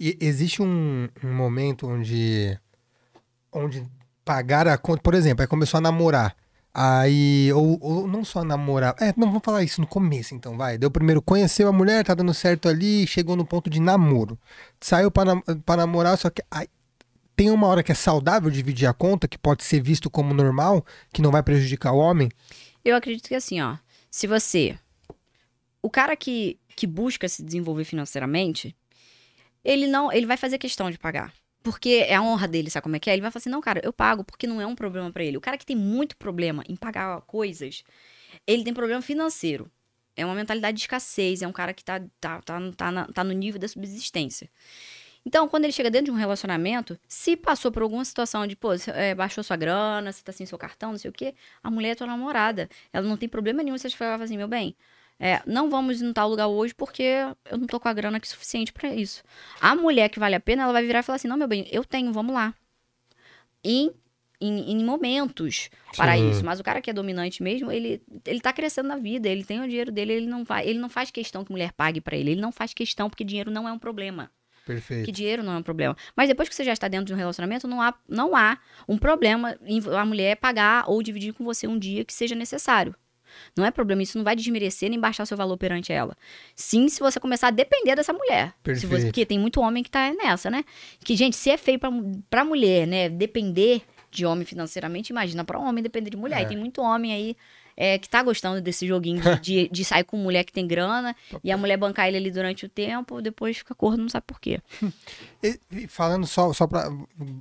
E existe um, um momento onde, onde pagar a conta. Por exemplo, aí começou a namorar. Aí, ou, ou, não só namorar. É, não, vamos falar isso no começo, então, vai. Deu primeiro, conheceu a mulher, tá dando certo ali, chegou no ponto de namoro. Saiu pra, pra namorar, só que aí, tem uma hora que é saudável dividir a conta, que pode ser visto como normal, que não vai prejudicar o homem. Eu acredito que assim, ó. Se você. O cara que, que busca se desenvolver financeiramente, ele não, ele vai fazer questão de pagar. Porque é a honra dele, sabe como é que é? Ele vai falar assim: "Não, cara, eu pago porque não é um problema para ele". O cara que tem muito problema em pagar coisas, ele tem problema financeiro. É uma mentalidade de escassez, é um cara que tá tá tá, tá, na, tá no nível da subsistência. Então, quando ele chega dentro de um relacionamento, se passou por alguma situação de, pô, é, baixou sua grana, você tá sem seu cartão, não sei o quê, a mulher é tua namorada. Ela não tem problema nenhum se você falar assim, meu bem, é, não vamos em tal lugar hoje porque eu não tô com a grana aqui suficiente para isso. A mulher que vale a pena, ela vai virar e falar assim: não, meu bem, eu tenho, vamos lá. Em, em, em momentos Sim. para isso. Mas o cara que é dominante mesmo, ele, ele tá crescendo na vida, ele tem o dinheiro dele, ele não, vai, ele não faz questão que mulher pague para ele. Ele não faz questão porque dinheiro não é um problema. Perfeito. Que dinheiro não é um problema. Mas depois que você já está dentro de um relacionamento, não há, não há um problema em a mulher pagar ou dividir com você um dia que seja necessário. Não é problema, isso não vai desmerecer nem baixar o seu valor perante ela. Sim, se você começar a depender dessa mulher. Você, porque tem muito homem que tá nessa, né? Que, gente, se é feio pra, pra mulher, né? Depender de homem financeiramente, imagina para homem depender de mulher. É. E tem muito homem aí é, que tá gostando desse joguinho de, de, sair com mulher que tem grana e a mulher bancar ele ali durante o tempo, depois fica corno, não sabe por quê. E, e falando só, só para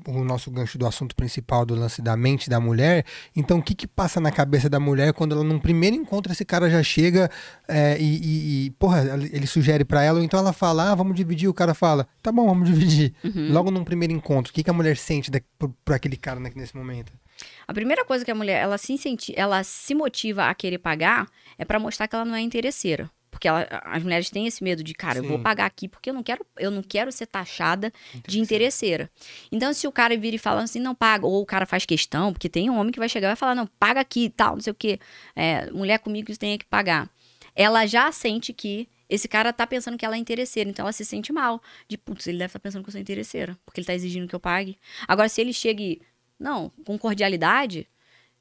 o nosso gancho do assunto principal do lance da mente da mulher, então o que que passa na cabeça da mulher quando ela num primeiro encontro esse cara já chega é, e, e, porra, ele sugere para ela, ou então ela fala, ah, vamos dividir, o cara fala, tá bom, vamos dividir. Uhum. Logo num primeiro encontro, o que que a mulher sente da, por, por aquele cara nesse momento? A primeira coisa que a mulher ela se, incentiva, ela se motiva a querer pagar é para mostrar que ela não é interesseira. Porque ela, as mulheres têm esse medo de, cara, Sim. eu vou pagar aqui porque eu não quero, eu não quero ser taxada de interesseira. Então, se o cara vira e fala assim, não paga, ou o cara faz questão, porque tem um homem que vai chegar e vai falar, não, paga aqui e tal, não sei o quê. É, mulher comigo tem que pagar. Ela já sente que esse cara tá pensando que ela é interesseira, então ela se sente mal. De, putz, ele deve estar tá pensando que eu sou interesseira, porque ele tá exigindo que eu pague. Agora, se ele chega e não, com cordialidade,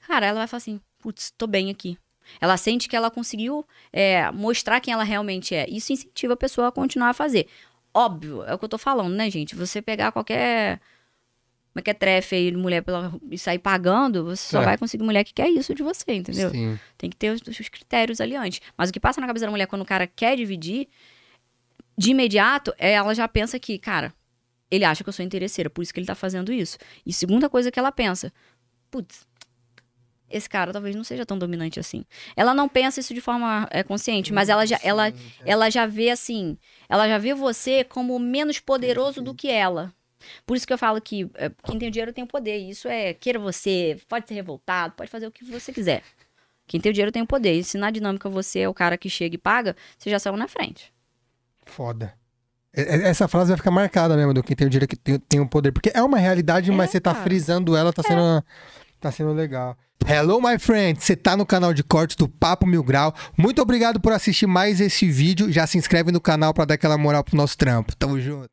cara, ela vai falar assim: putz, tô bem aqui. Ela sente que ela conseguiu é, mostrar quem ela realmente é. Isso incentiva a pessoa a continuar a fazer. Óbvio, é o que eu tô falando, né, gente? Você pegar qualquer. Como é que é trefe aí, mulher pela, e sair pagando, você só é. vai conseguir mulher que quer isso de você, entendeu? Sim. Tem que ter os, os critérios ali antes. Mas o que passa na cabeça da mulher quando o cara quer dividir, de imediato, é ela já pensa que, cara, ele acha que eu sou interesseira, por isso que ele tá fazendo isso. E segunda coisa que ela pensa: putz, esse cara talvez não seja tão dominante assim. Ela não pensa isso de forma é, consciente, mas ela já, ela, é. ela já vê assim, ela já vê você como menos poderoso do que ela. Por isso que eu falo que é, quem tem dinheiro tem poder. Isso é, queira você, pode ser revoltado, pode fazer o que você quiser. Quem tem dinheiro tem poder. E se na dinâmica você é o cara que chega e paga, você já saiu na frente. Foda. É, é, essa frase vai ficar marcada mesmo do que tem o direito que tem, tem o poder. Porque é uma realidade, é, mas você tá cara. frisando ela, tá é. sendo, tá sendo legal. Hello, my friend! Você tá no canal de cortes do Papo Mil Grau. Muito obrigado por assistir mais esse vídeo. Já se inscreve no canal para dar aquela moral pro nosso trampo. Tamo junto!